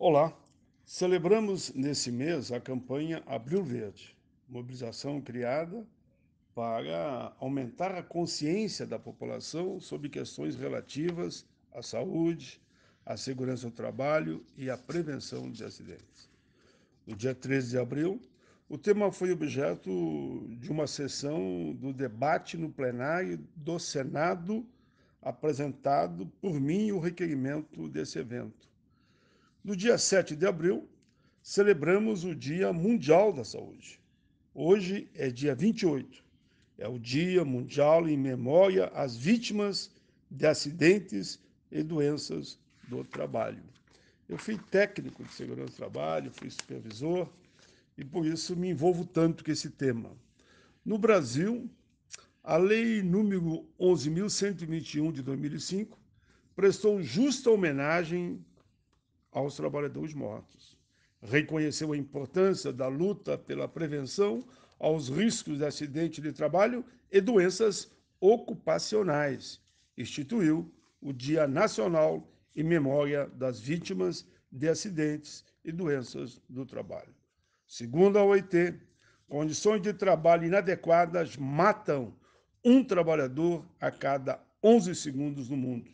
Olá, celebramos nesse mês a campanha Abril Verde, mobilização criada para aumentar a consciência da população sobre questões relativas à saúde, à segurança do trabalho e à prevenção de acidentes. No dia 13 de abril, o tema foi objeto de uma sessão do debate no plenário do Senado, apresentado por mim o requerimento desse evento, no dia 7 de abril, celebramos o Dia Mundial da Saúde. Hoje é dia 28. É o Dia Mundial em memória às vítimas de acidentes e doenças do trabalho. Eu fui técnico de segurança do trabalho, fui supervisor e por isso me envolvo tanto com esse tema. No Brasil, a lei número 11121 de 2005 prestou justa homenagem aos trabalhadores mortos. Reconheceu a importância da luta pela prevenção aos riscos de acidente de trabalho e doenças ocupacionais. Instituiu o Dia Nacional em memória das vítimas de acidentes e doenças do trabalho. Segundo a OIT, condições de trabalho inadequadas matam um trabalhador a cada 11 segundos no mundo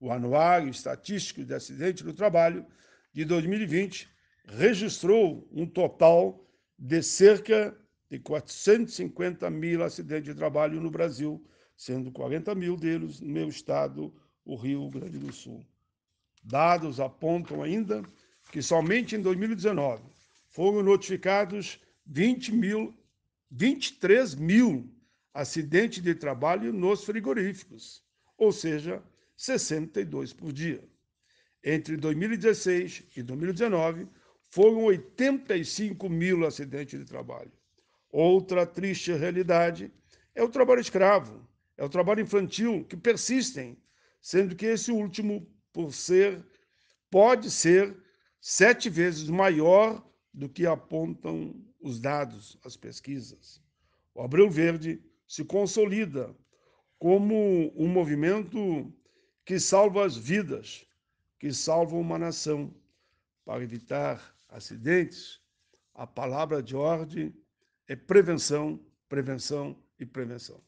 o Anuário Estatístico de Acidente do Trabalho de 2020 registrou um total de cerca de 450 mil acidentes de trabalho no Brasil, sendo 40 mil deles no meu estado, o Rio Grande do Sul. Dados apontam ainda que somente em 2019 foram notificados 20 mil, 23 mil acidentes de trabalho nos frigoríficos, ou seja, 62 por dia. Entre 2016 e 2019, foram 85 mil acidentes de trabalho. Outra triste realidade é o trabalho escravo, é o trabalho infantil que persistem, sendo que esse último, por ser, pode ser sete vezes maior do que apontam os dados, as pesquisas. O Abril Verde se consolida como um movimento que salva as vidas, que salva uma nação. Para evitar acidentes, a palavra de ordem é prevenção, prevenção e prevenção.